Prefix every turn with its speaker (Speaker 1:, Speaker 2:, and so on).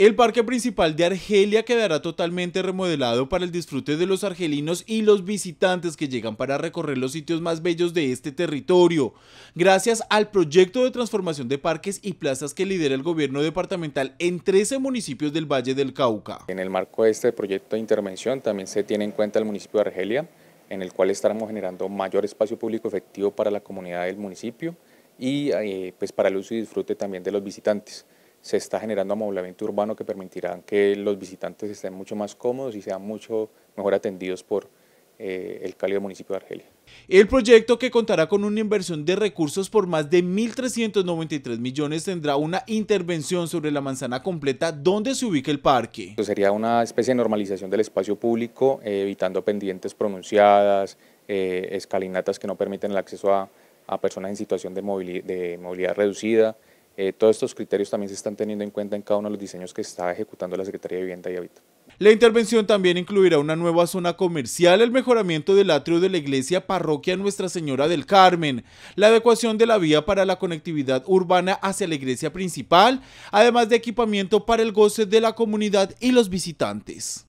Speaker 1: El parque principal de Argelia quedará totalmente remodelado para el disfrute de los argelinos y los visitantes que llegan para recorrer los sitios más bellos de este territorio. Gracias al proyecto de transformación de parques y plazas que lidera el gobierno departamental en 13 municipios del Valle del Cauca. En el
Speaker 2: marco de este proyecto de intervención también se tiene en cuenta el municipio de Argelia, en el cual estaremos generando mayor espacio público efectivo para la comunidad del municipio y eh, pues para el uso y disfrute también de los visitantes se está generando amueblamiento urbano que permitirá que los visitantes estén mucho más cómodos y sean mucho mejor atendidos por eh, el cálido municipio de Argelia.
Speaker 1: El proyecto, que contará con una inversión de recursos por más de 1.393 millones, tendrá una intervención sobre la manzana completa donde se ubica el parque.
Speaker 2: sería una especie de normalización del espacio público, eh, evitando pendientes pronunciadas, eh, escalinatas que no permiten el acceso a, personas en situación de movilidad reducida, eh, todos estos criterios también se están teniendo en cuenta en cada uno de los diseños que está ejecutando la Secretaría de Vivienda y Hábitat.
Speaker 1: La intervención también incluirá una nueva zona comercial, el mejoramiento del atrio de la iglesia parroquia Nuestra Señora del Carmen, la adecuación de la vía para la conectividad urbana hacia la iglesia principal, además de equipamiento para el goce de la comunidad y los visitantes.